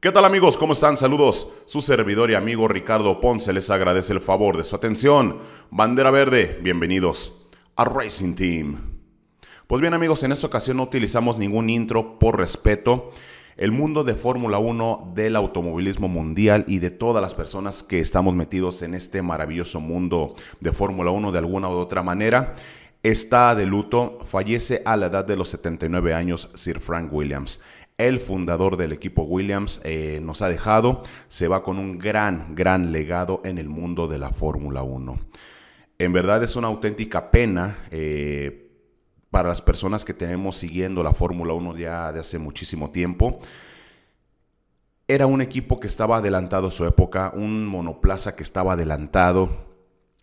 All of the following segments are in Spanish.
¿Qué tal amigos? ¿Cómo están? Saludos. Su servidor y amigo Ricardo Ponce les agradece el favor de su atención. Bandera Verde, bienvenidos a Racing Team. Pues bien amigos, en esta ocasión no utilizamos ningún intro por respeto. El mundo de Fórmula 1, del automovilismo mundial y de todas las personas que estamos metidos en este maravilloso mundo de Fórmula 1 de alguna u otra manera, está de luto, fallece a la edad de los 79 años Sir Frank Williams, el fundador del equipo Williams, eh, nos ha dejado. Se va con un gran, gran legado en el mundo de la Fórmula 1. En verdad es una auténtica pena. Eh, para las personas que tenemos siguiendo la Fórmula 1 ya de hace muchísimo tiempo, era un equipo que estaba adelantado a su época, un monoplaza que estaba adelantado.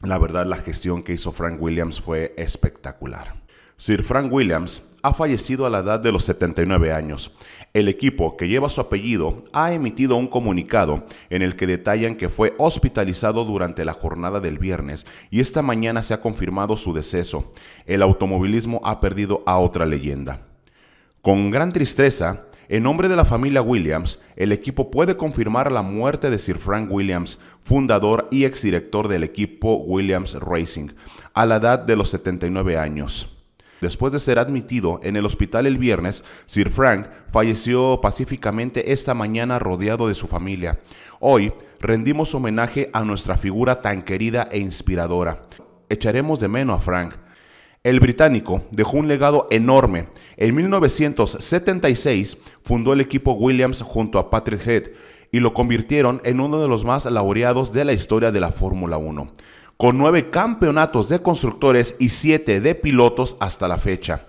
La verdad, la gestión que hizo Frank Williams fue espectacular. Sir Frank Williams ha fallecido a la edad de los 79 años. El equipo que lleva su apellido ha emitido un comunicado en el que detallan que fue hospitalizado durante la jornada del viernes y esta mañana se ha confirmado su deceso. El automovilismo ha perdido a otra leyenda. Con gran tristeza, en nombre de la familia Williams, el equipo puede confirmar la muerte de Sir Frank Williams, fundador y exdirector del equipo Williams Racing, a la edad de los 79 años. Después de ser admitido en el hospital el viernes, Sir Frank falleció pacíficamente esta mañana rodeado de su familia. Hoy rendimos homenaje a nuestra figura tan querida e inspiradora. Echaremos de menos a Frank. El británico dejó un legado enorme. En 1976 fundó el equipo Williams junto a Patrick Head y lo convirtieron en uno de los más laureados de la historia de la Fórmula 1 con nueve campeonatos de constructores y siete de pilotos hasta la fecha.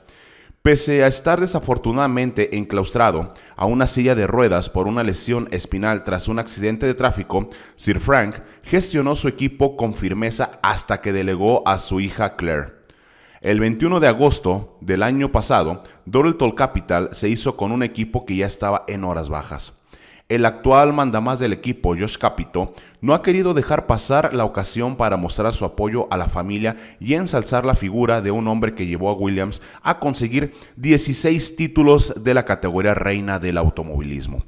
Pese a estar desafortunadamente enclaustrado a una silla de ruedas por una lesión espinal tras un accidente de tráfico, Sir Frank gestionó su equipo con firmeza hasta que delegó a su hija Claire. El 21 de agosto del año pasado, Doral Capital se hizo con un equipo que ya estaba en horas bajas. El actual mandamás del equipo, Josh Capito, no ha querido dejar pasar la ocasión para mostrar su apoyo a la familia y ensalzar la figura de un hombre que llevó a Williams a conseguir 16 títulos de la categoría reina del automovilismo.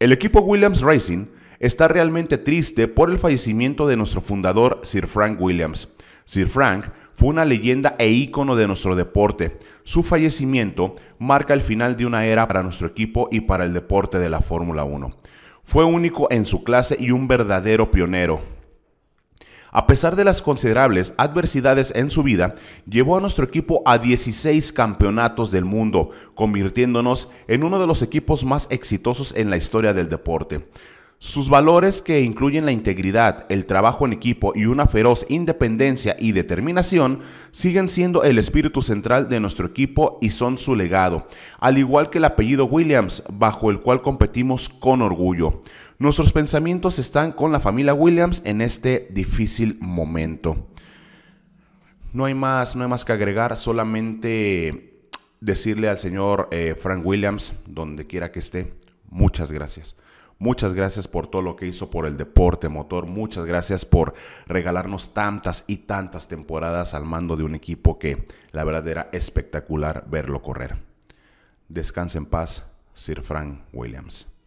El equipo Williams Racing está realmente triste por el fallecimiento de nuestro fundador Sir Frank Williams. Sir Frank fue una leyenda e ícono de nuestro deporte. Su fallecimiento marca el final de una era para nuestro equipo y para el deporte de la Fórmula 1. Fue único en su clase y un verdadero pionero. A pesar de las considerables adversidades en su vida, llevó a nuestro equipo a 16 campeonatos del mundo, convirtiéndonos en uno de los equipos más exitosos en la historia del deporte. Sus valores que incluyen la integridad, el trabajo en equipo y una feroz independencia y determinación siguen siendo el espíritu central de nuestro equipo y son su legado, al igual que el apellido Williams, bajo el cual competimos con orgullo. Nuestros pensamientos están con la familia Williams en este difícil momento. No hay más, no hay más que agregar, solamente decirle al señor eh, Frank Williams, donde quiera que esté, muchas gracias. Muchas gracias por todo lo que hizo por el deporte motor. Muchas gracias por regalarnos tantas y tantas temporadas al mando de un equipo que la verdad era espectacular verlo correr. Descanse en paz, Sir Frank Williams.